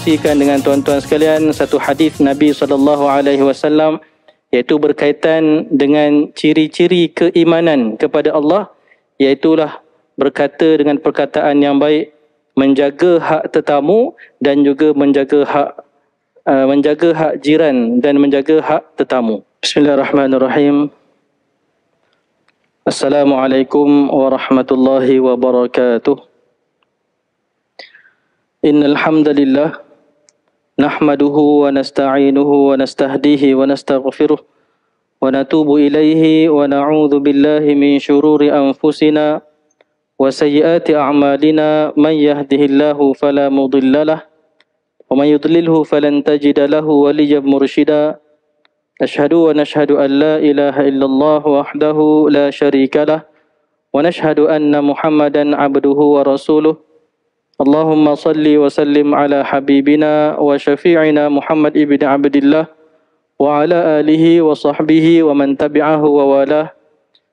kongsikan dengan tuan-tuan sekalian satu hadis Nabi sallallahu alaihi wasallam iaitu berkaitan dengan ciri-ciri keimanan kepada Allah iaitulah berkata dengan perkataan yang baik menjaga hak tetamu dan juga menjaga hak uh, menjaga hak jiran dan menjaga hak tetamu. Bismillahirrahmanirrahim. Assalamualaikum warahmatullahi wabarakatuh. Innal hamdalillah نحمده ونستعينه ونستهديه ونستغفره ونتوب إليه ونعوذ بالله من شرور أنفسنا وسيئات أعمالنا من يهده الله فلا مضل له ومن يضلله فلن تجد له وليا مرشدا نشهد ونشهد أن لا إله إلا الله وحده لا شريك له ونشهد أن محمدا عبده ورسوله اللهم صل وسلم على حبيبنا وشفيعنا محمد ابن عبد الله وعلى آله وصحبه ومن تبعه ووالاه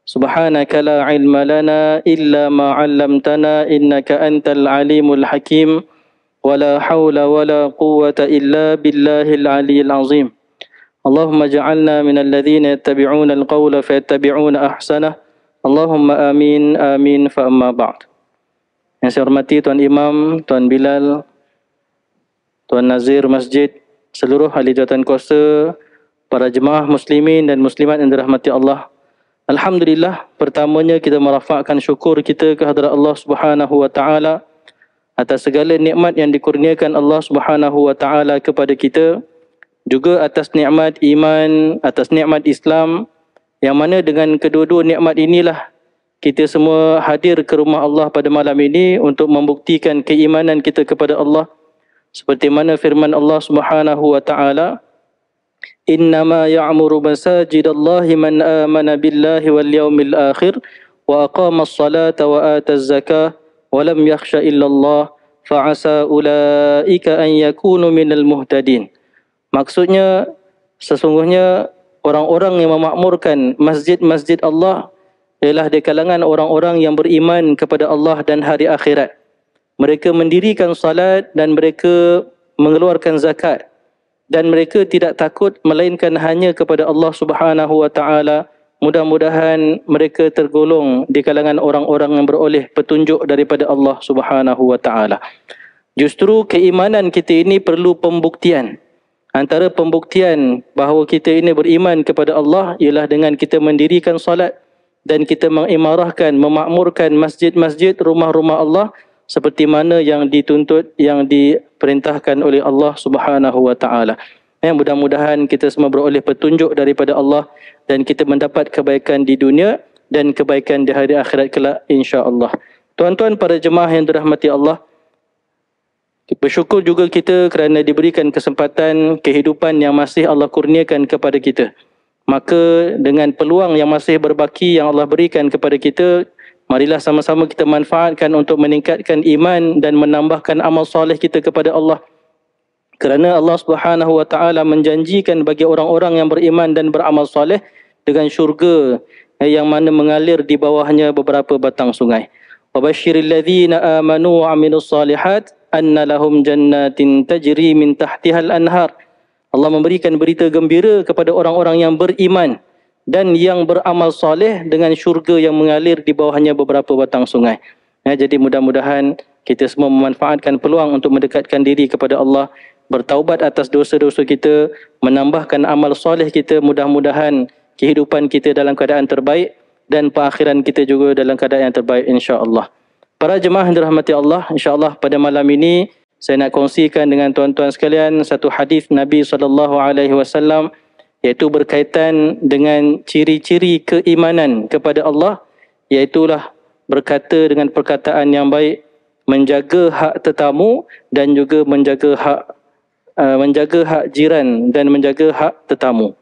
سبحانك لا علم لنا إلا ما علمتنا إنك أنت العليم الحكيم ولا حول ولا قوة إلا بالله العلي العظيم اللهم اجعلنا من الذين يتبعون القول فيتبعون أحسنه اللهم آمين آمين فأما بعد Yang saya hormati Tuan Imam, Tuan Bilal, Tuan Nazir Masjid, seluruh ahli jawatan kuasa, para jemaah muslimin dan muslimat yang dirahmati Allah. Alhamdulillah, pertamanya kita merafakkan syukur kita ke Allah Subhanahu wa taala atas segala nikmat yang dikurniakan Allah Subhanahu wa taala kepada kita, juga atas nikmat iman, atas nikmat Islam yang mana dengan kedua-dua nikmat inilah kita semua hadir ke rumah Allah pada malam ini untuk membuktikan keimanan kita kepada Allah seperti mana firman Allah Subhanahu wa taala innama ya'muru masajidallahi man amana billahi wal yawmil akhir wa aqama as-salata wa ata zakah wa lam yakhsha illa Allah asa ulaika an yakunu minal muhtadin maksudnya sesungguhnya orang-orang yang memakmurkan masjid-masjid Allah ialah di kalangan orang-orang yang beriman kepada Allah dan hari akhirat. Mereka mendirikan salat dan mereka mengeluarkan zakat dan mereka tidak takut melainkan hanya kepada Allah Subhanahu wa taala. Mudah-mudahan mereka tergolong di kalangan orang-orang yang beroleh petunjuk daripada Allah Subhanahu wa taala. Justru keimanan kita ini perlu pembuktian. Antara pembuktian bahawa kita ini beriman kepada Allah ialah dengan kita mendirikan salat dan kita mengimarahkan, memakmurkan masjid-masjid, rumah-rumah Allah seperti mana yang dituntut, yang diperintahkan oleh Allah Subhanahu Wa Taala. Ya, mudah-mudahan kita semua beroleh petunjuk daripada Allah dan kita mendapat kebaikan di dunia dan kebaikan di hari akhirat kelak insya-Allah. Tuan-tuan para jemaah yang dirahmati Allah, bersyukur juga kita kerana diberikan kesempatan kehidupan yang masih Allah kurniakan kepada kita maka dengan peluang yang masih berbaki yang Allah berikan kepada kita marilah sama-sama kita manfaatkan untuk meningkatkan iman dan menambahkan amal soleh kita kepada Allah kerana Allah Subhanahu wa taala menjanjikan bagi orang-orang yang beriman dan beramal soleh dengan syurga yang mana mengalir di bawahnya beberapa batang sungai wabashiril ladzina amanu wa amilussalihat anna lahum jannatin tajri min tahtiha anhar Allah memberikan berita gembira kepada orang-orang yang beriman dan yang beramal soleh dengan syurga yang mengalir di bawahnya beberapa batang sungai. Ya, jadi mudah-mudahan kita semua memanfaatkan peluang untuk mendekatkan diri kepada Allah, bertaubat atas dosa-dosa kita, menambahkan amal soleh kita mudah-mudahan kehidupan kita dalam keadaan terbaik dan pengakhiran kita juga dalam keadaan yang terbaik insya-Allah. Para jemaah yang dirahmati Allah, insya-Allah pada malam ini saya nak kongsikan dengan tuan-tuan sekalian satu hadis Nabi sallallahu alaihi wasallam iaitu berkaitan dengan ciri-ciri keimanan kepada Allah iaitu berkata dengan perkataan yang baik menjaga hak tetamu dan juga menjaga hak uh, menjaga hak jiran dan menjaga hak tetamu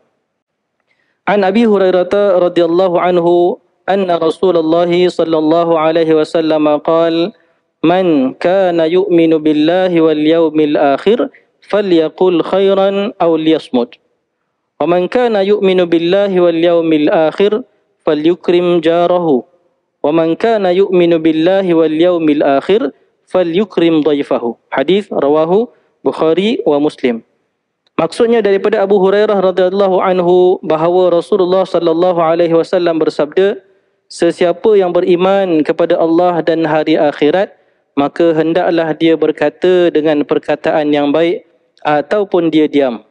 An Abi Hurairah radhiyallahu anhu anna Rasulullah sallallahu alaihi wasallam qala Man kana yu'minu billahi wal yawmil akhir falyaqul khairan aw liyasmut. Wa man kana yu'minu billahi wal yawmil akhir falyukrim jarahu. Wa man kana yu'minu billahi wal yawmil akhir falyukrim dhaifahu. Hadis rawahu Bukhari wa Muslim. Maksudnya daripada Abu Hurairah radhiyallahu anhu bahawa Rasulullah sallallahu alaihi wasallam bersabda sesiapa yang beriman kepada Allah dan hari akhirat maka hendaklah dia berkata dengan perkataan yang baik ataupun dia diam.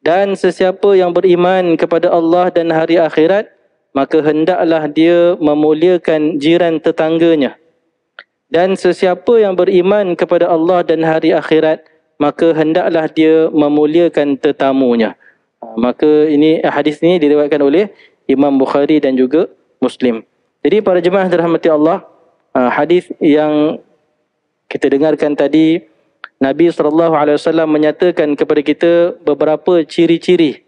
Dan sesiapa yang beriman kepada Allah dan hari akhirat, maka hendaklah dia memuliakan jiran tetangganya. Dan sesiapa yang beriman kepada Allah dan hari akhirat, maka hendaklah dia memuliakan tetamunya. Ha, maka ini hadis ini diriwayatkan oleh Imam Bukhari dan juga Muslim. Jadi para jemaah dirahmati Allah, uh, hadis yang kita dengarkan tadi Nabi saw menyatakan kepada kita beberapa ciri-ciri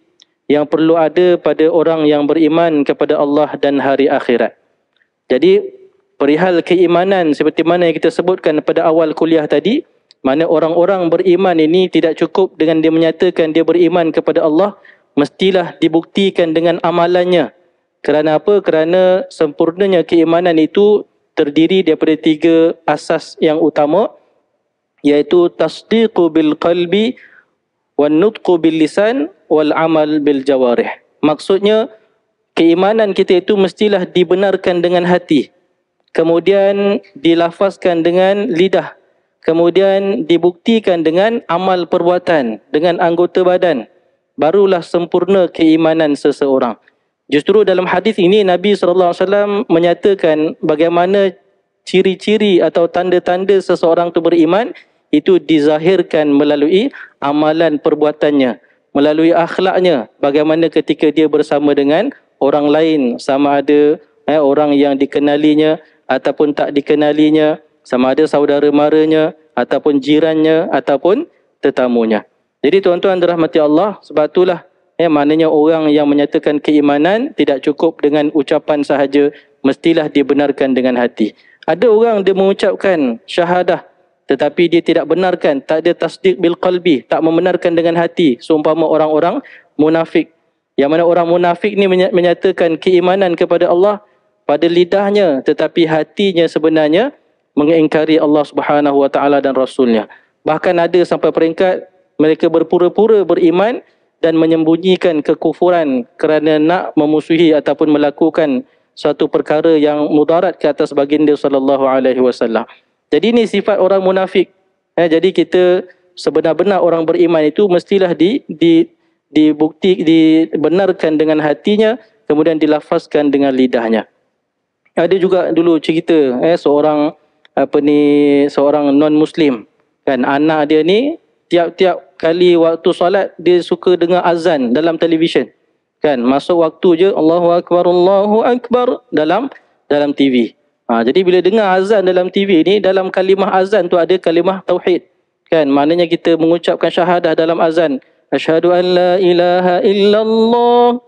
yang perlu ada pada orang yang beriman kepada Allah dan hari akhirat. Jadi perihal keimanan seperti mana yang kita sebutkan pada awal kuliah tadi, mana orang-orang beriman ini tidak cukup dengan dia menyatakan dia beriman kepada Allah, mestilah dibuktikan dengan amalannya. Kerana apa? Kerana sempurnanya keimanan itu terdiri daripada tiga asas yang utama iaitu tasdiqu bil qalbi wan nutqu bil lisan wal amal bil jawarih. Maksudnya keimanan kita itu mestilah dibenarkan dengan hati. Kemudian dilafazkan dengan lidah. Kemudian dibuktikan dengan amal perbuatan, dengan anggota badan. Barulah sempurna keimanan seseorang. Justru dalam hadis ini Nabi SAW menyatakan bagaimana ciri-ciri atau tanda-tanda seseorang itu beriman itu dizahirkan melalui amalan perbuatannya, melalui akhlaknya bagaimana ketika dia bersama dengan orang lain sama ada eh, orang yang dikenalinya ataupun tak dikenalinya sama ada saudara maranya ataupun jirannya ataupun tetamunya. Jadi tuan-tuan dirahmati Allah sebab itulah Ya, maknanya orang yang menyatakan keimanan tidak cukup dengan ucapan sahaja, mestilah dibenarkan dengan hati. Ada orang dia mengucapkan syahadah tetapi dia tidak benarkan, tak ada tasdik bil qalbi, tak membenarkan dengan hati. Seumpama orang-orang munafik. Yang mana orang munafik ni menyatakan keimanan kepada Allah pada lidahnya tetapi hatinya sebenarnya mengingkari Allah Subhanahu Wa Taala dan Rasulnya. Bahkan ada sampai peringkat mereka berpura-pura beriman dan menyembunyikan kekufuran kerana nak memusuhi ataupun melakukan suatu perkara yang mudarat ke atas baginda sallallahu alaihi wasallam. Jadi ini sifat orang munafik. Eh, jadi kita sebenar-benar orang beriman itu mestilah di di dibukti dibenarkan dengan hatinya kemudian dilafazkan dengan lidahnya. Ada juga dulu cerita eh seorang apa ni seorang non muslim kan anak dia ni tiap-tiap kali waktu solat dia suka dengar azan dalam televisyen kan masuk waktu je Allahu akbar Allahu akbar dalam dalam TV ha, jadi bila dengar azan dalam TV ni dalam kalimah azan tu ada kalimah tauhid kan maknanya kita mengucapkan syahadah dalam azan asyhadu an la ilaha illallah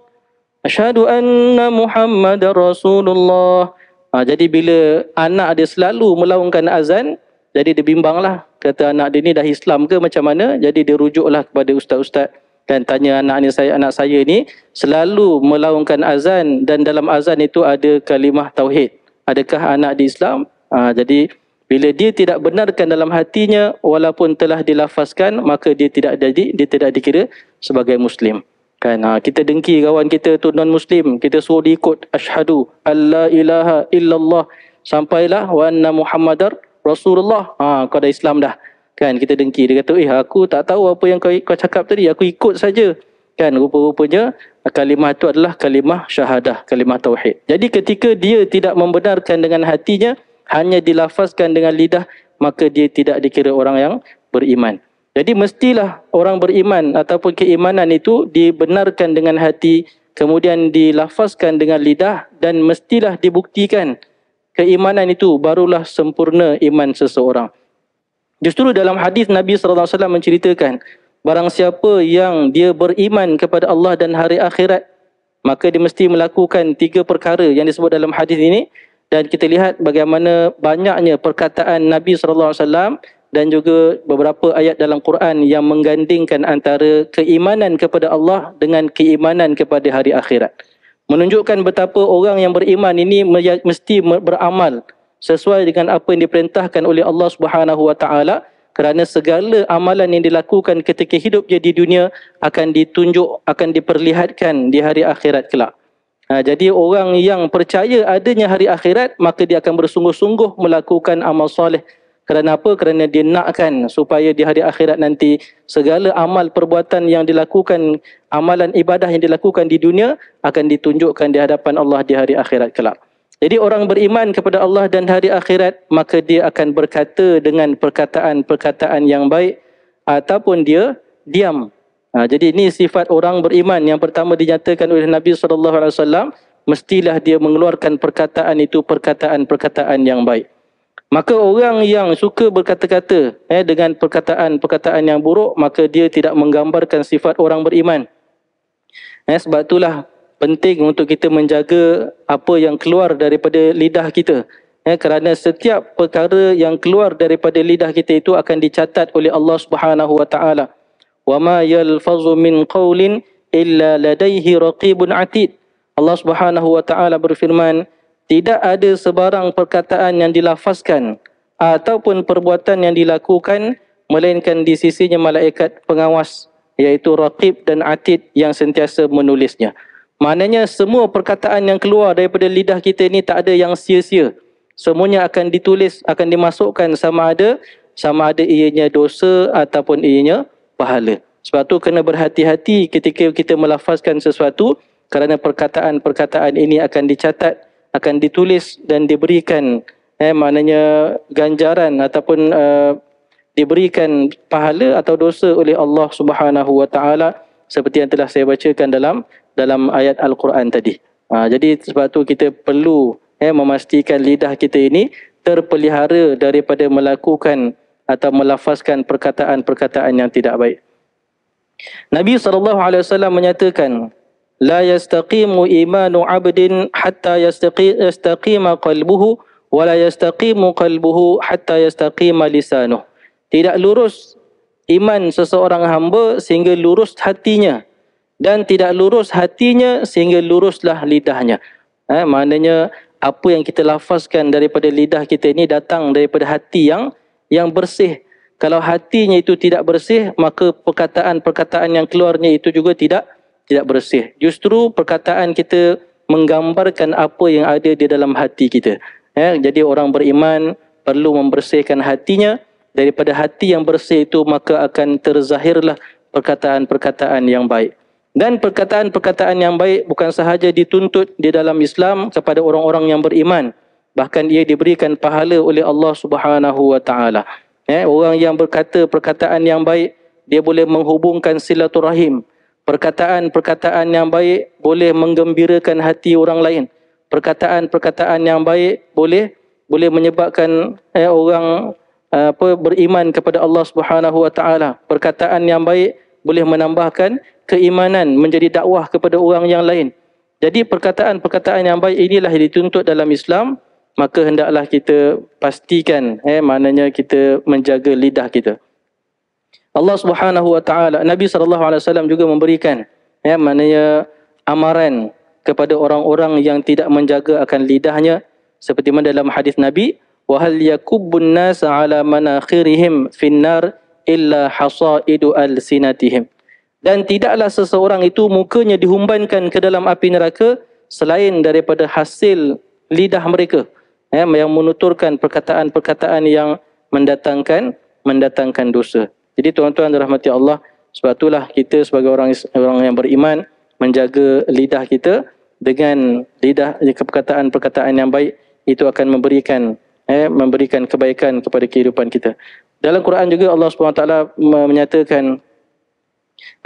asyhadu anna muhammadar rasulullah ha, jadi bila anak dia selalu melaungkan azan jadi dia bimbanglah kata anak dia ni dah Islam ke macam mana. Jadi dia rujuklah kepada ustaz-ustaz dan tanya anak ni saya anak saya ni selalu melaungkan azan dan dalam azan itu ada kalimah tauhid. Adakah anak di Islam? Ha, jadi bila dia tidak benarkan dalam hatinya walaupun telah dilafazkan maka dia tidak jadi dia tidak dikira sebagai muslim. Kan ha, kita dengki kawan kita tu non muslim, kita suruh dia ikut asyhadu alla ilaha illallah sampailah wa anna muhammadar Rasulullah, ha, kau dah Islam dah. Kan kita dengki dia kata, "Eh, aku tak tahu apa yang kau kau cakap tadi, aku ikut saja." Kan rupa-rupanya kalimah itu adalah kalimah syahadah, kalimah tauhid. Jadi ketika dia tidak membenarkan dengan hatinya, hanya dilafazkan dengan lidah, maka dia tidak dikira orang yang beriman. Jadi mestilah orang beriman ataupun keimanan itu dibenarkan dengan hati, kemudian dilafazkan dengan lidah dan mestilah dibuktikan keimanan itu barulah sempurna iman seseorang. Justru dalam hadis Nabi sallallahu alaihi wasallam menceritakan barang siapa yang dia beriman kepada Allah dan hari akhirat maka dia mesti melakukan tiga perkara yang disebut dalam hadis ini dan kita lihat bagaimana banyaknya perkataan Nabi sallallahu alaihi wasallam dan juga beberapa ayat dalam Quran yang menggandingkan antara keimanan kepada Allah dengan keimanan kepada hari akhirat menunjukkan betapa orang yang beriman ini mesti beramal sesuai dengan apa yang diperintahkan oleh Allah Subhanahu wa taala kerana segala amalan yang dilakukan ketika hidup dia di dunia akan ditunjuk akan diperlihatkan di hari akhirat kelak. Ha, jadi orang yang percaya adanya hari akhirat maka dia akan bersungguh-sungguh melakukan amal soleh kerana apa? Kerana dia nakkan supaya di hari akhirat nanti segala amal perbuatan yang dilakukan, amalan ibadah yang dilakukan di dunia akan ditunjukkan di hadapan Allah di hari akhirat kelak. Jadi orang beriman kepada Allah dan hari akhirat maka dia akan berkata dengan perkataan-perkataan yang baik ataupun dia diam. Ha, jadi ini sifat orang beriman yang pertama dinyatakan oleh Nabi SAW mestilah dia mengeluarkan perkataan itu perkataan-perkataan yang baik. Maka orang yang suka berkata-kata eh, dengan perkataan-perkataan yang buruk, maka dia tidak menggambarkan sifat orang beriman. Eh, sebab itulah penting untuk kita menjaga apa yang keluar daripada lidah kita. Eh, kerana setiap perkara yang keluar daripada lidah kita itu akan dicatat oleh Allah Subhanahu Wa Taala. وَمَا يَلْفَظُ min qaulin illa لَدَيْهِ رَقِيبٌ atid. Allah Subhanahu Wa Taala berfirman, tidak ada sebarang perkataan yang dilafazkan ataupun perbuatan yang dilakukan melainkan di sisinya malaikat pengawas iaitu Raqib dan Atid yang sentiasa menulisnya. Maknanya semua perkataan yang keluar daripada lidah kita ini tak ada yang sia-sia. Semuanya akan ditulis, akan dimasukkan sama ada sama ada ianya dosa ataupun ianya pahala. Sebab tu kena berhati-hati ketika kita melafazkan sesuatu kerana perkataan-perkataan ini akan dicatat akan ditulis dan diberikan eh maknanya ganjaran ataupun uh, diberikan pahala atau dosa oleh Allah Subhanahu wa taala seperti yang telah saya bacakan dalam dalam ayat al-Quran tadi. Ha, jadi sebab tu kita perlu eh memastikan lidah kita ini terpelihara daripada melakukan atau melafazkan perkataan-perkataan yang tidak baik. Nabi saw menyatakan لا يستقيم إيمان عبد حتى يستقيم قلبه ولا يستقيم قلبه حتى يستقيم لسانه tidak lurus iman seseorang hamba sehingga lurus hatinya dan tidak lurus hatinya sehingga luruslah lidahnya eh maknanya apa yang kita lafazkan daripada lidah kita ini datang daripada hati yang yang bersih kalau hatinya itu tidak bersih maka perkataan-perkataan yang keluarnya itu juga tidak tidak bersih. Justru perkataan kita menggambarkan apa yang ada di dalam hati kita. Ya, jadi orang beriman perlu membersihkan hatinya. Daripada hati yang bersih itu maka akan terzahirlah perkataan-perkataan yang baik. Dan perkataan-perkataan yang baik bukan sahaja dituntut di dalam Islam kepada orang-orang yang beriman. Bahkan ia diberikan pahala oleh Allah subhanahu wa ta'ala. Ya, orang yang berkata perkataan yang baik, dia boleh menghubungkan silaturahim. Perkataan-perkataan yang baik boleh menggembirakan hati orang lain. Perkataan-perkataan yang baik boleh boleh menyebabkan eh, orang eh, apa beriman kepada Allah Subhanahu Wa Taala. Perkataan yang baik boleh menambahkan keimanan menjadi dakwah kepada orang yang lain. Jadi perkataan-perkataan yang baik inilah yang dituntut dalam Islam, maka hendaklah kita pastikan eh maknanya kita menjaga lidah kita. Allah Subhanahu wa taala Nabi sallallahu alaihi wasallam juga memberikan ya maknanya amaran kepada orang-orang yang tidak menjaga akan lidahnya seperti mana dalam hadis Nabi wa hal yakubbun nas ala manakhirihim nar illa hasaidu alsinatihim dan tidaklah seseorang itu mukanya dihumbankan ke dalam api neraka selain daripada hasil lidah mereka ya, yang menuturkan perkataan-perkataan yang mendatangkan mendatangkan dosa. Jadi tuan-tuan rahmati Allah, sebab itulah kita sebagai orang orang yang beriman menjaga lidah kita dengan lidah perkataan-perkataan yang baik itu akan memberikan eh, memberikan kebaikan kepada kehidupan kita. Dalam Quran juga Allah subhanahu wa taala menyatakan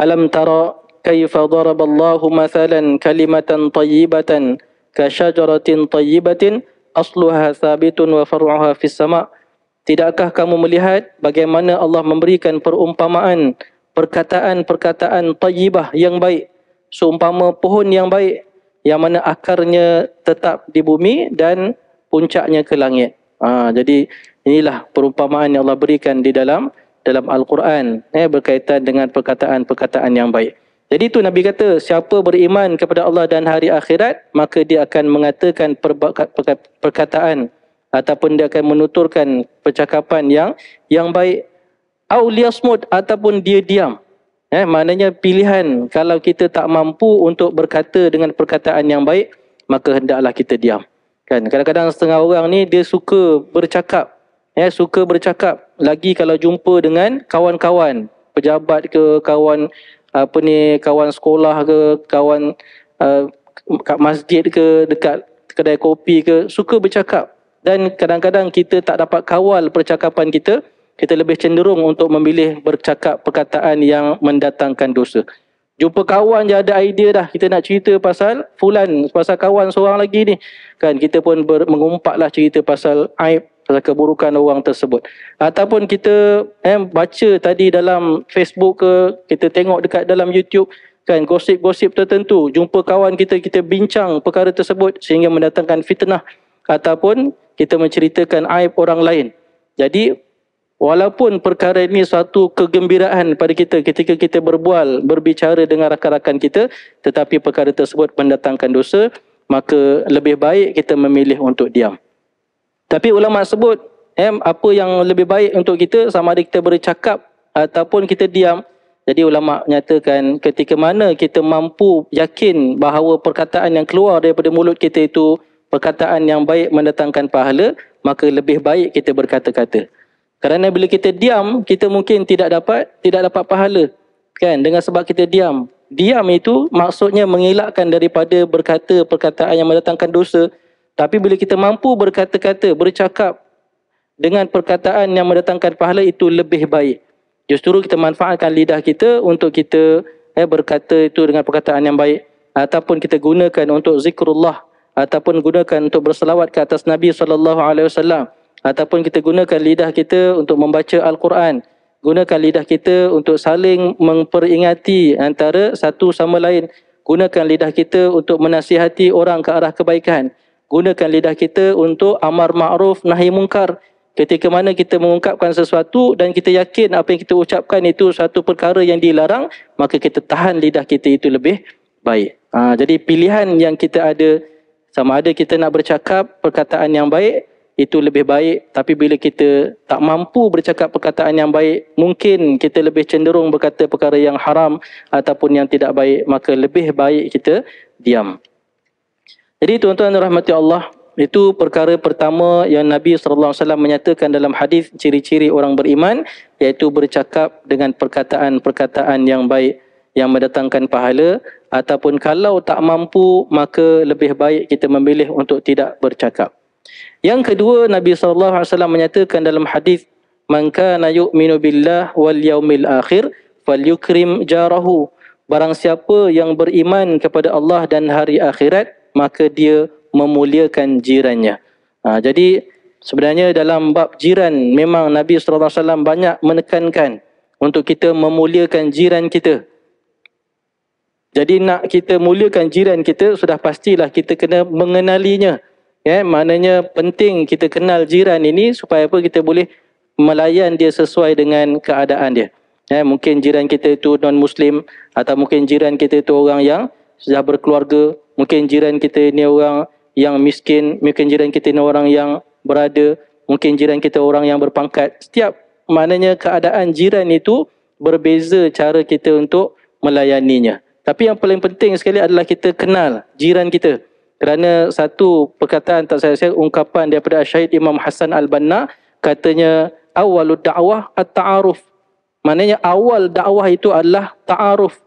Alam tara kaifa daraballahu mathalan kalimatan tayyibatan kasyajaratin tayyibatin asluha thabitun wa faru'uha fis sama' Tidakkah kamu melihat bagaimana Allah memberikan perumpamaan perkataan-perkataan tayyibah yang baik seumpama pohon yang baik yang mana akarnya tetap di bumi dan puncaknya ke langit. Ha, jadi inilah perumpamaan yang Allah berikan di dalam dalam Al-Quran eh, berkaitan dengan perkataan-perkataan yang baik. Jadi itu Nabi kata, siapa beriman kepada Allah dan hari akhirat, maka dia akan mengatakan perba- perkataan, perkataan ataupun dia akan menuturkan percakapan yang yang baik auliasmud ataupun dia diam eh maknanya pilihan kalau kita tak mampu untuk berkata dengan perkataan yang baik maka hendaklah kita diam kan kadang-kadang setengah orang ni dia suka bercakap ya eh, suka bercakap lagi kalau jumpa dengan kawan-kawan pejabat ke kawan apa ni kawan sekolah ke kawan uh, kat masjid ke dekat kedai kopi ke suka bercakap dan kadang-kadang kita tak dapat kawal percakapan kita kita lebih cenderung untuk memilih bercakap perkataan yang mendatangkan dosa jumpa kawan je ada idea dah kita nak cerita pasal fulan pasal kawan seorang lagi ni kan kita pun mengumpat lah cerita pasal aib pasal keburukan orang tersebut ataupun kita eh, baca tadi dalam Facebook ke kita tengok dekat dalam YouTube kan gosip-gosip tertentu jumpa kawan kita kita bincang perkara tersebut sehingga mendatangkan fitnah ataupun kita menceritakan aib orang lain. Jadi walaupun perkara ini suatu kegembiraan pada kita ketika kita berbual, berbicara dengan rakan-rakan kita, tetapi perkara tersebut mendatangkan dosa, maka lebih baik kita memilih untuk diam. Tapi ulama sebut, eh, apa yang lebih baik untuk kita sama ada kita bercakap ataupun kita diam. Jadi ulama nyatakan ketika mana kita mampu yakin bahawa perkataan yang keluar daripada mulut kita itu perkataan yang baik mendatangkan pahala, maka lebih baik kita berkata-kata. Kerana bila kita diam, kita mungkin tidak dapat tidak dapat pahala. Kan? Dengan sebab kita diam. Diam itu maksudnya mengelakkan daripada berkata perkataan yang mendatangkan dosa. Tapi bila kita mampu berkata-kata, bercakap dengan perkataan yang mendatangkan pahala itu lebih baik. Justru kita manfaatkan lidah kita untuk kita eh, berkata itu dengan perkataan yang baik. Ataupun kita gunakan untuk zikrullah ataupun gunakan untuk berselawat ke atas Nabi sallallahu alaihi wasallam ataupun kita gunakan lidah kita untuk membaca al-Quran gunakan lidah kita untuk saling memperingati antara satu sama lain gunakan lidah kita untuk menasihati orang ke arah kebaikan gunakan lidah kita untuk amar ma'ruf nahi mungkar ketika mana kita mengungkapkan sesuatu dan kita yakin apa yang kita ucapkan itu satu perkara yang dilarang maka kita tahan lidah kita itu lebih baik ha, jadi pilihan yang kita ada sama ada kita nak bercakap perkataan yang baik, itu lebih baik. Tapi bila kita tak mampu bercakap perkataan yang baik, mungkin kita lebih cenderung berkata perkara yang haram ataupun yang tidak baik. Maka lebih baik kita diam. Jadi tuan-tuan rahmati Allah, itu perkara pertama yang Nabi SAW menyatakan dalam hadis ciri-ciri orang beriman iaitu bercakap dengan perkataan-perkataan yang baik yang mendatangkan pahala ataupun kalau tak mampu maka lebih baik kita memilih untuk tidak bercakap. Yang kedua Nabi sallallahu alaihi wasallam menyatakan dalam hadis man kana yu'minu billah wal yaumil akhir falyukrim jarahu barang siapa yang beriman kepada Allah dan hari akhirat maka dia memuliakan jirannya. Ha, jadi sebenarnya dalam bab jiran memang Nabi sallallahu alaihi wasallam banyak menekankan untuk kita memuliakan jiran kita jadi nak kita muliakan jiran kita sudah pastilah kita kena mengenalinya. Ya, yeah, maknanya penting kita kenal jiran ini supaya apa kita boleh melayan dia sesuai dengan keadaan dia. Ya, yeah, mungkin jiran kita itu non muslim atau mungkin jiran kita itu orang yang sudah berkeluarga, mungkin jiran kita ini orang yang miskin, mungkin jiran kita ini orang yang berada, mungkin jiran kita orang yang berpangkat. Setiap maknanya keadaan jiran itu berbeza cara kita untuk melayaninya. Tapi yang paling penting sekali adalah kita kenal jiran kita. Kerana satu perkataan tak saya saya ungkapan daripada Syahid Imam Hasan Al-Banna katanya awal dakwah at-ta'aruf. Maknanya awal dakwah itu adalah ta'aruf.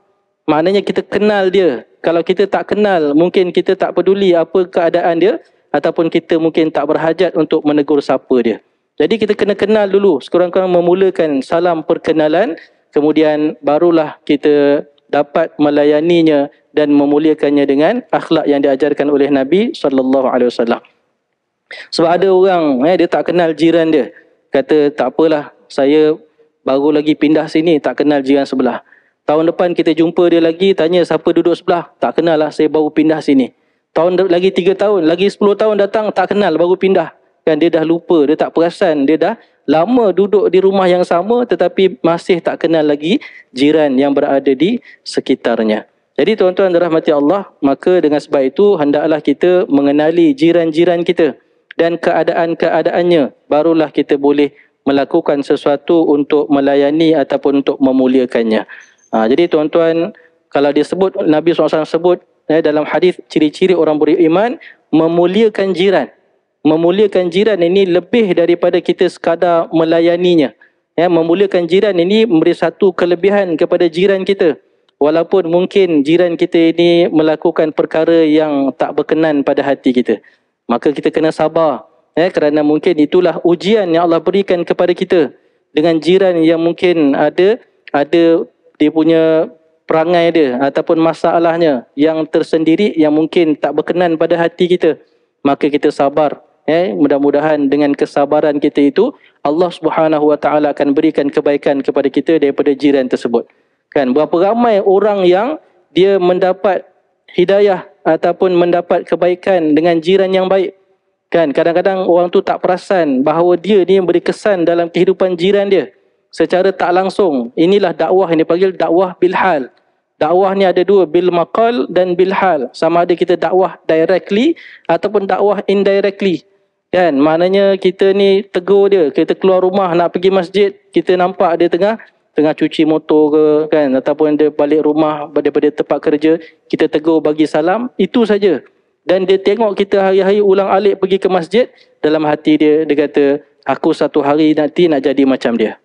Maknanya kita kenal dia. Kalau kita tak kenal, mungkin kita tak peduli apa keadaan dia ataupun kita mungkin tak berhajat untuk menegur siapa dia. Jadi kita kena kenal dulu, sekurang-kurangnya memulakan salam perkenalan, kemudian barulah kita dapat melayaninya dan memuliakannya dengan akhlak yang diajarkan oleh Nabi sallallahu alaihi wasallam. Sebab ada orang eh dia tak kenal jiran dia. Kata tak apalah saya baru lagi pindah sini tak kenal jiran sebelah. Tahun depan kita jumpa dia lagi tanya siapa duduk sebelah. Tak kenal lah saya baru pindah sini. Tahun lagi 3 tahun, lagi 10 tahun datang tak kenal baru pindah. Kan dia dah lupa, dia tak perasan, dia dah lama duduk di rumah yang sama tetapi masih tak kenal lagi jiran yang berada di sekitarnya. Jadi tuan-tuan rahmati Allah, maka dengan sebab itu hendaklah kita mengenali jiran-jiran kita dan keadaan-keadaannya barulah kita boleh melakukan sesuatu untuk melayani ataupun untuk memuliakannya. Ha, jadi tuan-tuan kalau disebut Nabi SAW sebut eh, dalam hadis ciri-ciri orang beriman memuliakan jiran memuliakan jiran ini lebih daripada kita sekadar melayaninya ya memuliakan jiran ini memberi satu kelebihan kepada jiran kita walaupun mungkin jiran kita ini melakukan perkara yang tak berkenan pada hati kita maka kita kena sabar ya kerana mungkin itulah ujian yang Allah berikan kepada kita dengan jiran yang mungkin ada ada dia punya perangai dia ataupun masalahnya yang tersendiri yang mungkin tak berkenan pada hati kita maka kita sabar ya mudah-mudahan dengan kesabaran kita itu Allah Subhanahu wa taala akan berikan kebaikan kepada kita daripada jiran tersebut kan berapa ramai orang yang dia mendapat hidayah ataupun mendapat kebaikan dengan jiran yang baik kan kadang-kadang orang tu tak perasan bahawa dia ni yang beri kesan dalam kehidupan jiran dia secara tak langsung inilah dakwah yang dipanggil dakwah bilhal Dakwah ni ada dua, bil maqal dan bil hal. Sama ada kita dakwah directly ataupun dakwah indirectly. Kan? Maknanya kita ni tegur dia. Kita keluar rumah nak pergi masjid, kita nampak dia tengah tengah cuci motor ke kan ataupun dia balik rumah daripada tempat kerja kita tegur bagi salam itu saja dan dia tengok kita hari-hari ulang alik pergi ke masjid dalam hati dia dia kata aku satu hari nanti nak jadi macam dia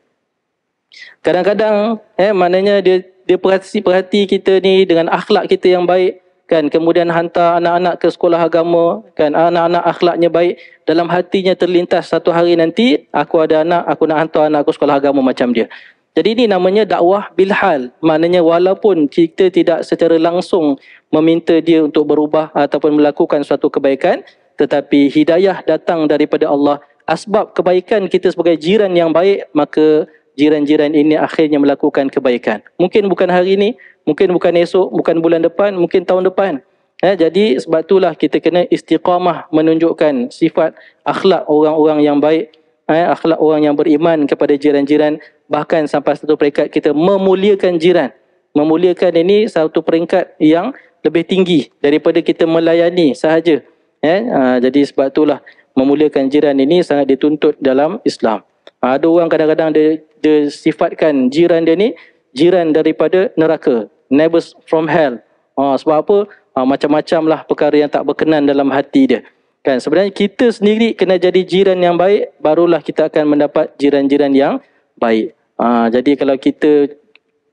kadang-kadang eh maknanya dia dia perhati perhati kita ni dengan akhlak kita yang baik kan kemudian hantar anak-anak ke sekolah agama kan anak-anak akhlaknya baik dalam hatinya terlintas satu hari nanti aku ada anak aku nak hantar anak aku sekolah agama macam dia jadi ini namanya dakwah bilhal maknanya walaupun kita tidak secara langsung meminta dia untuk berubah ataupun melakukan suatu kebaikan tetapi hidayah datang daripada Allah asbab kebaikan kita sebagai jiran yang baik maka jiran-jiran ini akhirnya melakukan kebaikan. Mungkin bukan hari ini, mungkin bukan esok, bukan bulan depan, mungkin tahun depan. Ya, jadi sebab itulah kita kena istiqamah menunjukkan sifat akhlak orang-orang yang baik, ya, akhlak orang yang beriman kepada jiran-jiran bahkan sampai satu peringkat kita memuliakan jiran. Memuliakan ini satu peringkat yang lebih tinggi daripada kita melayani sahaja. Ya, ha, jadi sebab itulah memuliakan jiran ini sangat dituntut dalam Islam. Ha, ada orang kadang-kadang dia dia sifatkan jiran dia ni jiran daripada neraka neighbors from hell ha, sebab apa ha, macam-macam lah perkara yang tak berkenan dalam hati dia kan sebenarnya kita sendiri kena jadi jiran yang baik barulah kita akan mendapat jiran-jiran yang baik ha, jadi kalau kita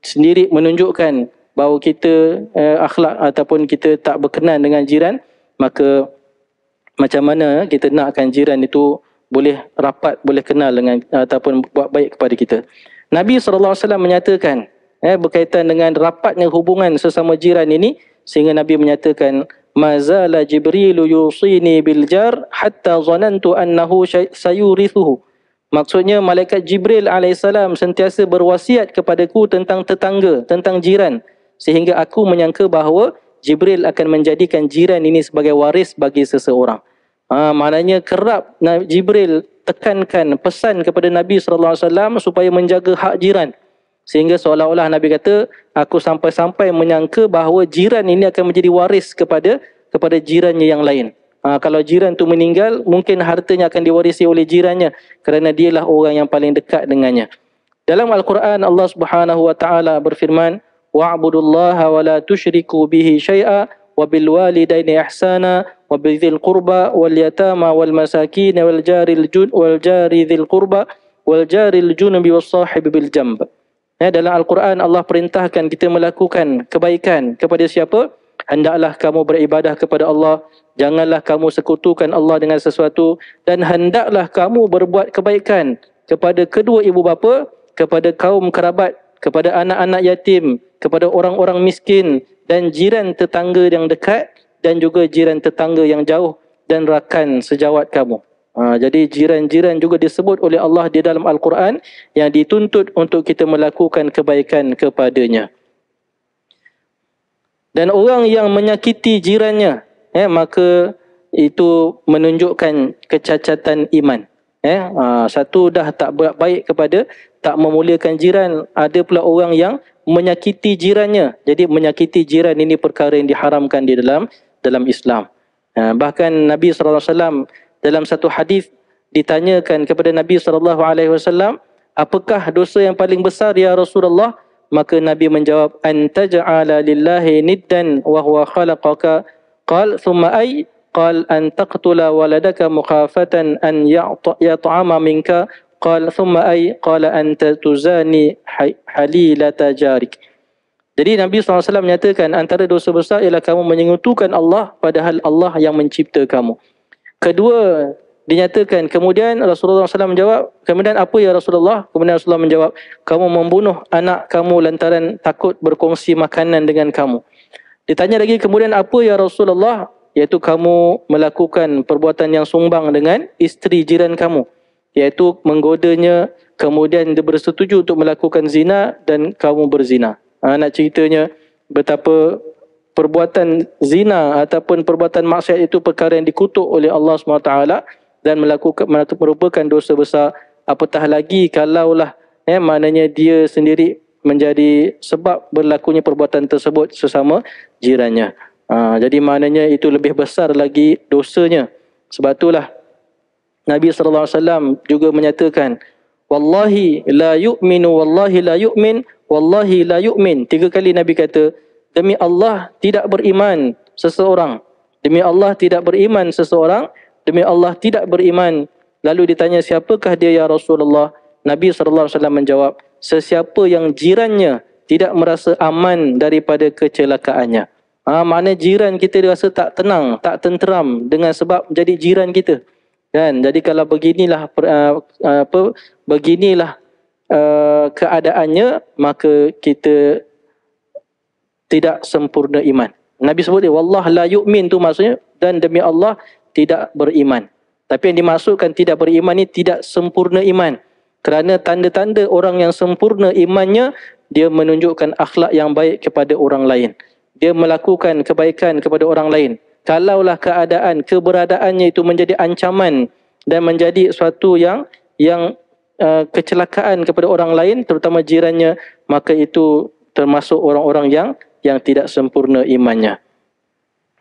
sendiri menunjukkan bahawa kita eh, akhlak ataupun kita tak berkenan dengan jiran maka macam mana kita nakkan jiran itu boleh rapat, boleh kenal dengan ataupun buat baik kepada kita. Nabi SAW menyatakan eh, berkaitan dengan rapatnya hubungan sesama jiran ini sehingga Nabi menyatakan mazala jibril yusini bil jar hatta zanantu annahu sayurithuhu maksudnya malaikat jibril alaihissalam sentiasa berwasiat kepadaku tentang tetangga tentang jiran sehingga aku menyangka bahawa jibril akan menjadikan jiran ini sebagai waris bagi seseorang Ha, maknanya kerap Nabi Jibril tekankan pesan kepada Nabi Sallallahu Alaihi Wasallam supaya menjaga hak jiran. Sehingga seolah-olah Nabi kata, aku sampai-sampai menyangka bahawa jiran ini akan menjadi waris kepada kepada jirannya yang lain. Ha, kalau jiran tu meninggal, mungkin hartanya akan diwarisi oleh jirannya kerana dialah orang yang paling dekat dengannya. Dalam Al-Quran Allah Subhanahu wa taala berfirman, "Wa'budullaha wa la tusyriku bihi syai'a wa bil walidayni ihsana wal wal وبذي wal واليتامى والمساكين والجار الجن والجار ذي القربى والجار الجنب والصاحب بالجنب Ya, dalam Al-Quran Allah perintahkan kita melakukan kebaikan kepada siapa? Hendaklah kamu beribadah kepada Allah. Janganlah kamu sekutukan Allah dengan sesuatu. Dan hendaklah kamu berbuat kebaikan kepada kedua ibu bapa, kepada kaum kerabat, kepada anak-anak yatim, kepada orang-orang miskin dan jiran tetangga yang dekat dan juga jiran tetangga yang jauh dan rakan sejawat kamu. Ha, jadi jiran-jiran juga disebut oleh Allah di dalam Al-Quran yang dituntut untuk kita melakukan kebaikan kepadanya. Dan orang yang menyakiti jirannya, eh, maka itu menunjukkan kecacatan iman. Eh, ha, satu dah tak baik kepada, tak memuliakan jiran, ada pula orang yang menyakiti jirannya. Jadi menyakiti jiran ini perkara yang diharamkan di dalam dalam Islam. Ha, bahkan Nabi SAW dalam satu hadis ditanyakan kepada Nabi SAW, apakah dosa yang paling besar ya Rasulullah? Maka Nabi menjawab, antaja'ala lillahi niddan wa huwa khalaqaka qal thumma ay qal an taqtula waladaka mukhafatan an yat'ama minka qal thumma ay qala anta tuzani ha-, halilata jarik. Jadi Nabi SAW menyatakan antara dosa besar ialah kamu menyengutukan Allah padahal Allah yang mencipta kamu. Kedua, dinyatakan kemudian Rasulullah SAW menjawab, kemudian apa ya Rasulullah? Kemudian Rasulullah menjawab, kamu membunuh anak kamu lantaran takut berkongsi makanan dengan kamu. Ditanya lagi kemudian apa ya Rasulullah? Iaitu kamu melakukan perbuatan yang sumbang dengan isteri jiran kamu. Iaitu menggodanya kemudian dia bersetuju untuk melakukan zina dan kamu berzina. Ha, nak ceritanya betapa perbuatan zina ataupun perbuatan maksiat itu perkara yang dikutuk oleh Allah SWT dan melakukan merupakan dosa besar apatah lagi kalaulah eh, maknanya dia sendiri menjadi sebab berlakunya perbuatan tersebut sesama jirannya. Ha, jadi maknanya itu lebih besar lagi dosanya. Sebab itulah Nabi sallallahu alaihi wasallam juga menyatakan wallahi la yu'minu wallahi la yu'min Wallahi la yu'min. Tiga kali Nabi kata, demi Allah tidak beriman seseorang. Demi Allah tidak beriman seseorang. Demi Allah tidak beriman. Lalu ditanya siapakah dia ya Rasulullah? Nabi SAW menjawab, sesiapa yang jirannya tidak merasa aman daripada kecelakaannya. Ha, mana jiran kita rasa tak tenang, tak tenteram dengan sebab jadi jiran kita. Kan? Jadi kalau beginilah eh, eh, apa beginilah Eh, keadaannya maka kita tidak sempurna iman. Nabi sebut dia wallah la yu'min tu maksudnya dan demi Allah tidak beriman. Tapi yang dimaksudkan tidak beriman ni tidak sempurna iman. Kerana tanda-tanda orang yang sempurna imannya dia menunjukkan akhlak yang baik kepada orang lain. Dia melakukan kebaikan kepada orang lain. Kalaulah keadaan keberadaannya itu menjadi ancaman dan menjadi suatu yang yang Uh, kecelakaan kepada orang lain terutama jirannya maka itu termasuk orang-orang yang yang tidak sempurna imannya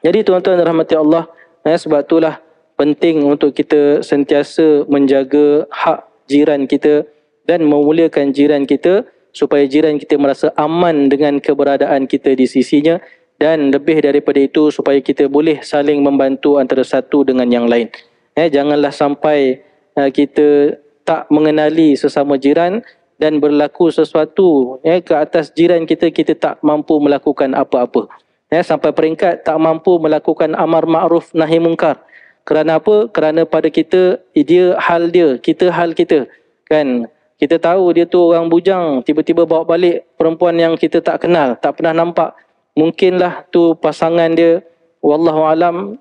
jadi tuan-tuan rahmati Allah eh, sebab itulah penting untuk kita sentiasa menjaga hak jiran kita dan memuliakan jiran kita supaya jiran kita merasa aman dengan keberadaan kita di sisinya dan lebih daripada itu supaya kita boleh saling membantu antara satu dengan yang lain. Eh, janganlah sampai eh, kita tak mengenali sesama jiran dan berlaku sesuatu ya, ke atas jiran kita, kita tak mampu melakukan apa-apa. Ya, sampai peringkat tak mampu melakukan amar ma'ruf nahi mungkar. Kerana apa? Kerana pada kita, dia hal dia, kita hal kita. Kan? Kita tahu dia tu orang bujang, tiba-tiba bawa balik perempuan yang kita tak kenal, tak pernah nampak. Mungkinlah tu pasangan dia, wallahu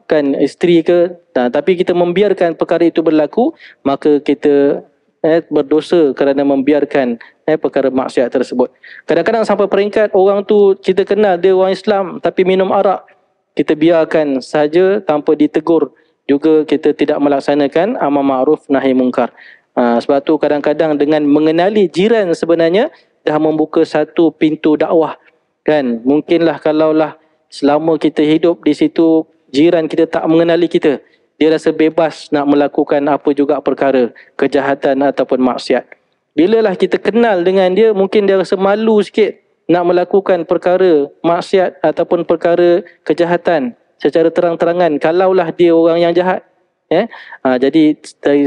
kan isteri ke nah, tapi kita membiarkan perkara itu berlaku maka kita eh, berdosa kerana membiarkan eh, perkara maksiat tersebut. Kadang-kadang sampai peringkat orang tu kita kenal dia orang Islam tapi minum arak kita biarkan saja tanpa ditegur juga kita tidak melaksanakan amar ma'ruf nahi mungkar. Ha, sebab tu kadang-kadang dengan mengenali jiran sebenarnya dah membuka satu pintu dakwah kan mungkinlah kalaulah selama kita hidup di situ jiran kita tak mengenali kita dia rasa bebas nak melakukan apa juga perkara kejahatan ataupun maksiat. Bilalah kita kenal dengan dia, mungkin dia rasa malu sikit nak melakukan perkara maksiat ataupun perkara kejahatan secara terang-terangan kalaulah dia orang yang jahat. Eh? Ha, jadi dari,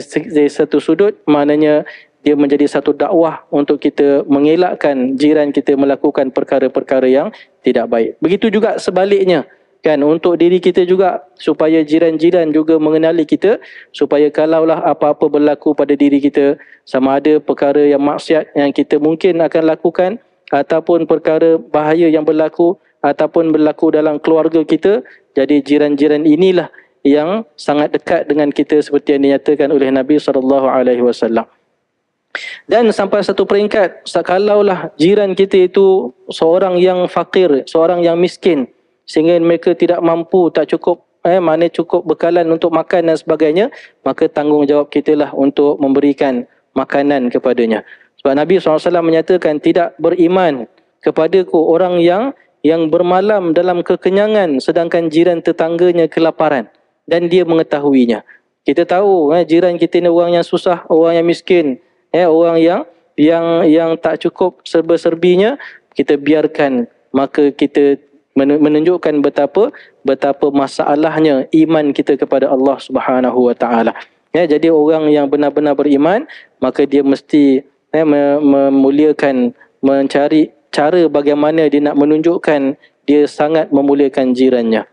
satu sudut maknanya dia menjadi satu dakwah untuk kita mengelakkan jiran kita melakukan perkara-perkara yang tidak baik. Begitu juga sebaliknya kan untuk diri kita juga supaya jiran-jiran juga mengenali kita supaya kalaulah apa-apa berlaku pada diri kita sama ada perkara yang maksiat yang kita mungkin akan lakukan ataupun perkara bahaya yang berlaku ataupun berlaku dalam keluarga kita jadi jiran-jiran inilah yang sangat dekat dengan kita seperti yang dinyatakan oleh Nabi sallallahu alaihi wasallam dan sampai satu peringkat sekalaulah jiran kita itu seorang yang fakir seorang yang miskin sehingga mereka tidak mampu tak cukup eh mana cukup bekalan untuk makan dan sebagainya maka tanggungjawab kita lah untuk memberikan makanan kepadanya sebab Nabi SAW menyatakan tidak beriman kepada orang yang yang bermalam dalam kekenyangan sedangkan jiran tetangganya kelaparan dan dia mengetahuinya kita tahu eh, jiran kita ni orang yang susah orang yang miskin eh orang yang yang yang tak cukup serba-serbinya kita biarkan maka kita menunjukkan betapa betapa masalahnya iman kita kepada Allah Subhanahu Wa Taala. Ya, jadi orang yang benar-benar beriman maka dia mesti ya, memuliakan mencari cara bagaimana dia nak menunjukkan dia sangat memuliakan jirannya.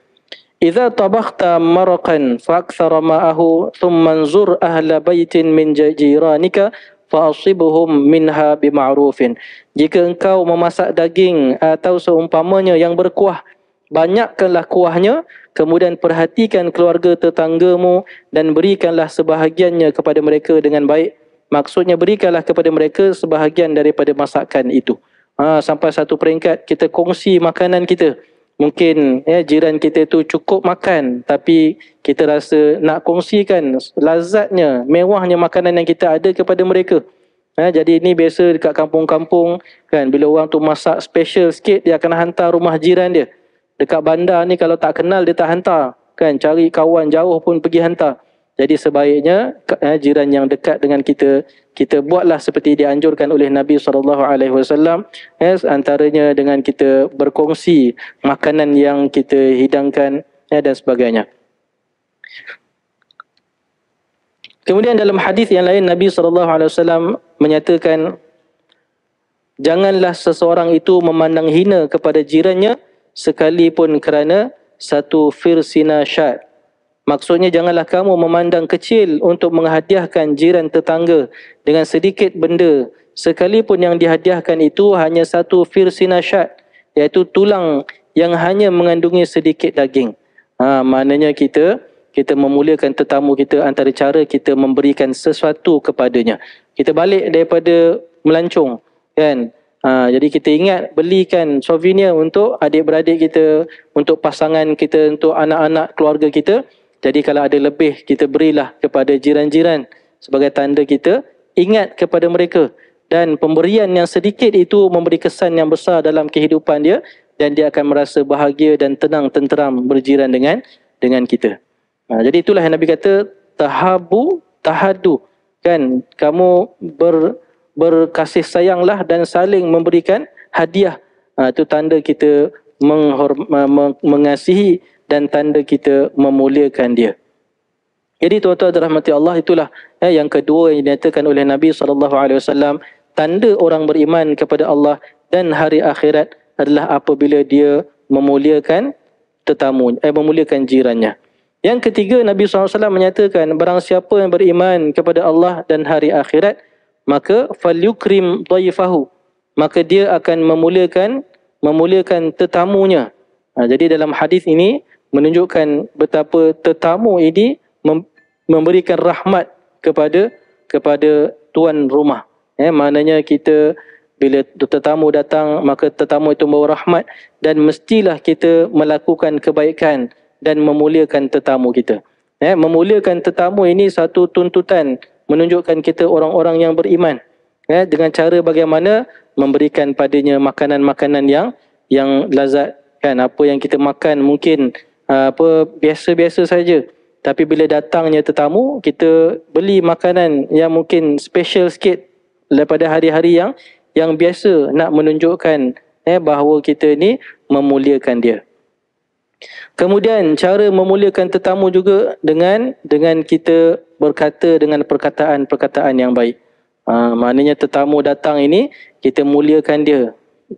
Idza tabakhta maraqan fa aktsara ma'ahu thumma anzur ahla baitin min jiranika fa'asibuhum minha bima'rufin. Jika engkau memasak daging atau seumpamanya yang berkuah, banyakkanlah kuahnya, kemudian perhatikan keluarga tetanggamu dan berikanlah sebahagiannya kepada mereka dengan baik. Maksudnya berikanlah kepada mereka sebahagian daripada masakan itu. Ha, sampai satu peringkat kita kongsi makanan kita mungkin ya jiran kita tu cukup makan tapi kita rasa nak kongsikan lazatnya mewahnya makanan yang kita ada kepada mereka ya jadi ini biasa dekat kampung-kampung kan bila orang tu masak special sikit dia akan hantar rumah jiran dia dekat bandar ni kalau tak kenal dia tak hantar kan cari kawan jauh pun pergi hantar jadi sebaiknya eh, jiran yang dekat dengan kita kita buatlah seperti dianjurkan oleh Nabi sallallahu alaihi wasallam eh, antaranya dengan kita berkongsi makanan yang kita hidangkan eh, dan sebagainya. Kemudian dalam hadis yang lain Nabi sallallahu alaihi wasallam menyatakan janganlah seseorang itu memandang hina kepada jirannya sekalipun kerana satu firsina syat. Maksudnya janganlah kamu memandang kecil untuk menghadiahkan jiran tetangga dengan sedikit benda sekalipun yang dihadiahkan itu hanya satu firsinasyat iaitu tulang yang hanya mengandungi sedikit daging. Ha, maknanya kita kita memuliakan tetamu kita antara cara kita memberikan sesuatu kepadanya. Kita balik daripada melancung kan. Ha, jadi kita ingat belikan souvenir untuk adik-beradik kita, untuk pasangan kita, untuk anak-anak keluarga kita. Jadi kalau ada lebih kita berilah kepada jiran-jiran sebagai tanda kita ingat kepada mereka dan pemberian yang sedikit itu memberi kesan yang besar dalam kehidupan dia dan dia akan merasa bahagia dan tenang tenteram berjiran dengan dengan kita. Ha, jadi itulah yang Nabi kata tahabu tahadu kan kamu ber berkasih sayanglah dan saling memberikan hadiah ha, itu tanda kita menghormati mengasihi dan tanda kita memuliakan dia. Jadi tuan-tuan dan rahmati Allah itulah eh, yang kedua yang dinyatakan oleh Nabi SAW. Tanda orang beriman kepada Allah dan hari akhirat adalah apabila dia memuliakan tetamu, eh, memuliakan jirannya. Yang ketiga Nabi SAW menyatakan barang siapa yang beriman kepada Allah dan hari akhirat maka falyukrim dhaifahu maka dia akan memuliakan memuliakan tetamunya. Ha, jadi dalam hadis ini menunjukkan betapa tetamu ini mem- memberikan rahmat kepada kepada tuan rumah. Eh, maknanya kita bila tetamu datang maka tetamu itu membawa rahmat dan mestilah kita melakukan kebaikan dan memuliakan tetamu kita. Eh, memuliakan tetamu ini satu tuntutan menunjukkan kita orang-orang yang beriman. Eh, dengan cara bagaimana memberikan padanya makanan-makanan yang yang lazat kan apa yang kita makan mungkin Ah, apa biasa-biasa saja. Tapi bila datangnya tetamu, kita beli makanan yang mungkin special sikit daripada hari-hari yang yang biasa nak menunjukkan eh bahawa kita ni memuliakan dia. Kemudian cara memuliakan tetamu juga dengan dengan kita berkata dengan perkataan-perkataan yang baik. Ha, maknanya tetamu datang ini kita muliakan dia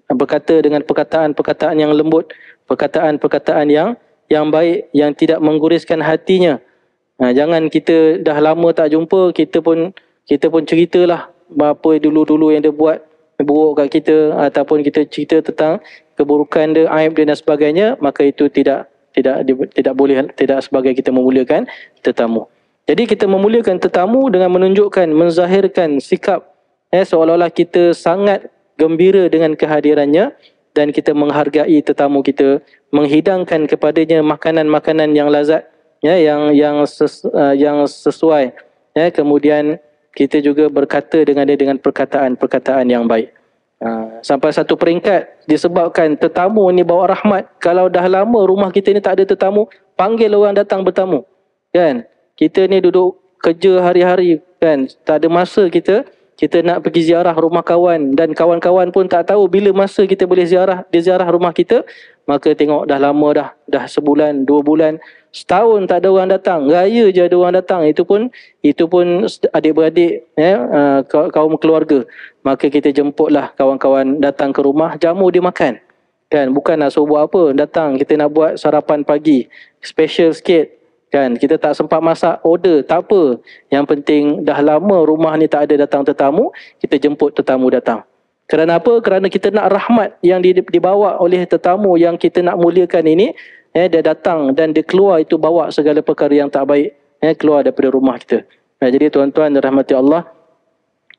berkata dengan perkataan-perkataan yang lembut, perkataan-perkataan yang yang baik yang tidak mengguriskan hatinya. Ha, jangan kita dah lama tak jumpa, kita pun kita pun ceritalah apa dulu-dulu yang dia buat buruk kat kita ataupun kita cerita tentang keburukan dia, aib dia dan sebagainya, maka itu tidak tidak tidak boleh tidak sebagai kita memuliakan tetamu. Jadi kita memuliakan tetamu dengan menunjukkan menzahirkan sikap eh seolah-olah kita sangat gembira dengan kehadirannya dan kita menghargai tetamu kita menghidangkan kepadanya makanan-makanan yang lazat ya yang yang ses, uh, yang sesuai ya kemudian kita juga berkata dengan dia dengan perkataan-perkataan yang baik uh, sampai satu peringkat disebabkan tetamu ni bawa rahmat kalau dah lama rumah kita ni tak ada tetamu panggil orang datang bertamu kan kita ni duduk kerja hari-hari kan tak ada masa kita kita nak pergi ziarah rumah kawan dan kawan-kawan pun tak tahu bila masa kita boleh ziarah dia ziarah rumah kita maka tengok dah lama dah dah sebulan dua bulan setahun tak ada orang datang raya je ada orang datang itu pun itu pun adik-beradik ya, eh, kaum keluarga maka kita jemputlah kawan-kawan datang ke rumah jamu dia makan kan bukan nak suruh buat apa datang kita nak buat sarapan pagi special sikit kan kita tak sempat masak order tak apa yang penting dah lama rumah ni tak ada datang tetamu kita jemput tetamu datang kerana apa kerana kita nak rahmat yang dibawa oleh tetamu yang kita nak muliakan ini eh dia datang dan dia keluar itu bawa segala perkara yang tak baik eh keluar daripada rumah kita eh, jadi tuan-tuan rahmati Allah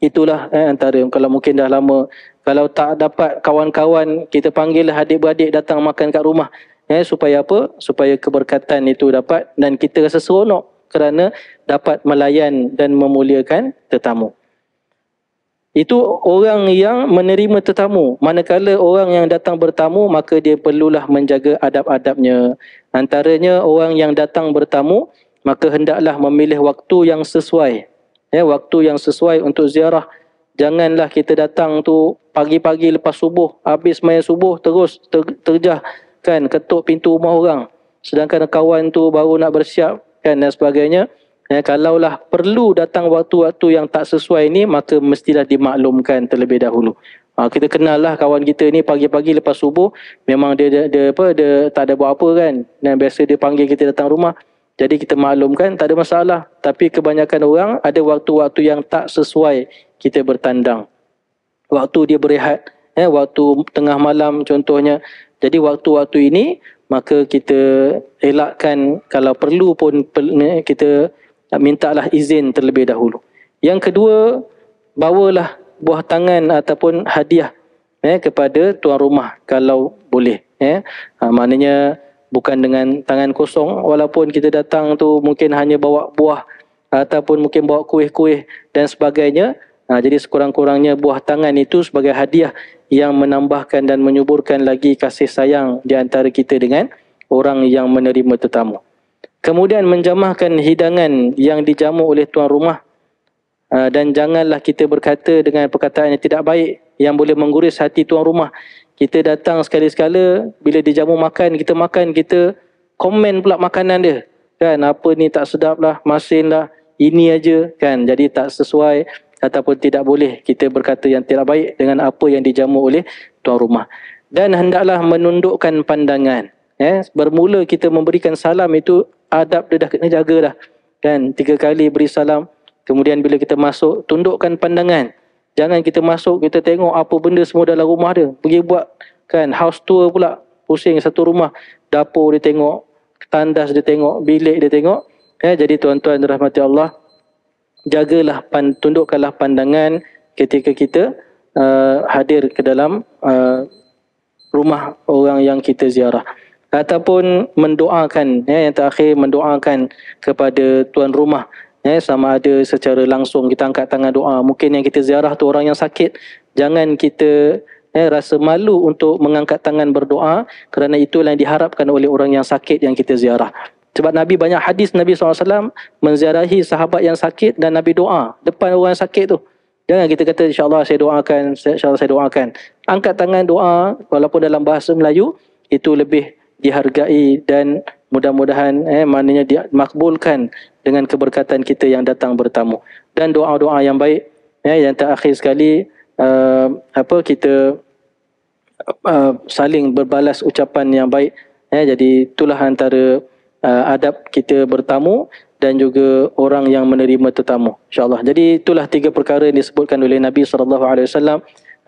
itulah eh, antara kalau mungkin dah lama kalau tak dapat kawan-kawan kita panggil adik-beradik datang makan kat rumah Ya, supaya apa? Supaya keberkatan itu dapat dan kita rasa seronok kerana dapat melayan dan memuliakan tetamu. Itu orang yang menerima tetamu. Manakala orang yang datang bertamu, maka dia perlulah menjaga adab-adabnya. Antaranya orang yang datang bertamu, maka hendaklah memilih waktu yang sesuai. Ya, waktu yang sesuai untuk ziarah. Janganlah kita datang tu pagi-pagi lepas subuh, habis main subuh terus ter- terjah kan ketuk pintu rumah orang sedangkan kawan tu baru nak bersiap kan dan sebagainya ya, kalaulah perlu datang waktu-waktu yang tak sesuai ni maka mestilah dimaklumkan terlebih dahulu ha, kita kenallah kawan kita ni pagi-pagi lepas subuh memang dia, dia, dia apa dia tak ada buat apa kan dan biasa dia panggil kita datang rumah jadi kita maklumkan tak ada masalah tapi kebanyakan orang ada waktu-waktu yang tak sesuai kita bertandang waktu dia berehat ya, waktu tengah malam contohnya jadi waktu-waktu ini maka kita elakkan kalau perlu pun kita mintalah izin terlebih dahulu. Yang kedua, bawalah buah tangan ataupun hadiah eh, kepada tuan rumah kalau boleh. Eh. Ha, maknanya bukan dengan tangan kosong walaupun kita datang tu mungkin hanya bawa buah ataupun mungkin bawa kuih-kuih dan sebagainya Ha, jadi sekurang-kurangnya buah tangan itu sebagai hadiah yang menambahkan dan menyuburkan lagi kasih sayang di antara kita dengan orang yang menerima tetamu. Kemudian menjamahkan hidangan yang dijamu oleh tuan rumah ha, dan janganlah kita berkata dengan perkataan yang tidak baik yang boleh mengguris hati tuan rumah. Kita datang sekali-sekala bila dijamu makan, kita makan, kita komen pula makanan dia. Kan apa ni tak sedap lah, masin lah, ini aja kan jadi tak sesuai ataupun tidak boleh kita berkata yang tidak baik dengan apa yang dijamu oleh tuan rumah dan hendaklah menundukkan pandangan eh bermula kita memberikan salam itu adab dia dah kena jaga dah kan tiga kali beri salam kemudian bila kita masuk tundukkan pandangan jangan kita masuk kita tengok apa benda semua dalam rumah dia pergi buat kan house tour pula pusing satu rumah dapur dia tengok tandas dia tengok bilik dia tengok eh jadi tuan-tuan rahmati Allah jagalah pan, tundukkanlah pandangan ketika kita uh, hadir ke dalam uh, rumah orang yang kita ziarah ataupun mendoakan ya yang terakhir mendoakan kepada tuan rumah ya sama ada secara langsung kita angkat tangan doa mungkin yang kita ziarah tu orang yang sakit jangan kita ya rasa malu untuk mengangkat tangan berdoa kerana itulah yang diharapkan oleh orang yang sakit yang kita ziarah sebab Nabi banyak hadis Nabi SAW menziarahi sahabat yang sakit dan Nabi doa depan orang yang sakit tu. Jangan kita kata insyaAllah saya doakan, insyaAllah saya doakan. Angkat tangan doa walaupun dalam bahasa Melayu itu lebih dihargai dan mudah-mudahan eh, maknanya dimakbulkan dengan keberkatan kita yang datang bertamu. Dan doa-doa yang baik. Eh, yang terakhir sekali uh, apa kita uh, saling berbalas ucapan yang baik. Eh, jadi itulah antara uh, adab kita bertamu dan juga orang yang menerima tetamu insyaallah jadi itulah tiga perkara yang disebutkan oleh Nabi sallallahu alaihi wasallam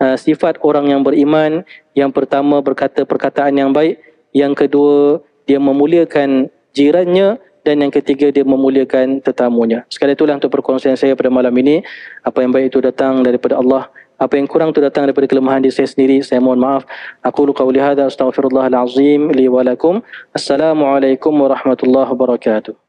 uh, sifat orang yang beriman yang pertama berkata perkataan yang baik yang kedua dia memuliakan jirannya dan yang ketiga dia memuliakan tetamunya sekali itulah untuk perkongsian saya pada malam ini apa yang baik itu datang daripada Allah apa yang kurang tu datang daripada kelemahan diri saya sendiri saya mohon maaf aku lu qauli hadza astaghfirullahal azim assalamualaikum warahmatullahi wabarakatuh